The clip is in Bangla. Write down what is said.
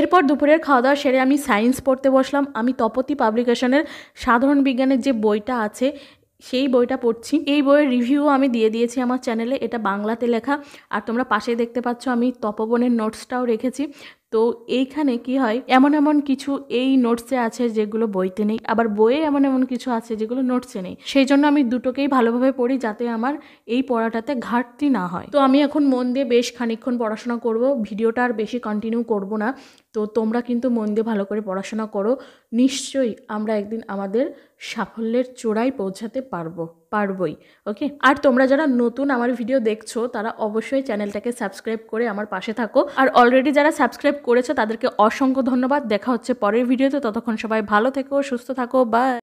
এরপর দুপুরের খাওয়া দাওয়া সেরে আমি সায়েন্স পড়তে বসলাম আমি তপতি পাবলিকেশনের সাধারণ বিজ্ঞানের যে বইটা আছে সেই বইটা পড়ছি এই বইয়ের রিভিউ আমি দিয়ে দিয়েছি আমার চ্যানেলে এটা বাংলাতে লেখা আর তোমরা পাশে দেখতে পাচ্ছ আমি তপবনের নোটসটাও রেখেছি তো এইখানে কি হয় এমন এমন কিছু এই নোটসে আছে যেগুলো বইতে নেই আবার বইয়ে এমন এমন কিছু আছে যেগুলো নোটসে নেই সেই জন্য আমি দুটোকেই ভালোভাবে পড়ি যাতে আমার এই পড়াটাতে ঘাটতি না হয় তো আমি এখন মন দিয়ে বেশ খানিক্ষণ পড়াশোনা করব ভিডিওটা আর বেশি কন্টিনিউ করব না তো তোমরা কিন্তু মন দিয়ে ভালো করে পড়াশোনা করো নিশ্চয়ই আমরা একদিন আমাদের সাফল্যের চূড়ায় পৌঁছাতে পারবো পারবই ওকে আর তোমরা যারা নতুন আমার ভিডিও দেখছো তারা অবশ্যই চ্যানেলটাকে সাবস্ক্রাইব করে আমার পাশে থাকো আর অলরেডি যারা সাবস্ক্রাইব করেছো তাদেরকে অসংখ্য ধন্যবাদ দেখা হচ্ছে পরের ভিডিওতে ততক্ষণ সবাই ভালো থেকো সুস্থ থাকো বা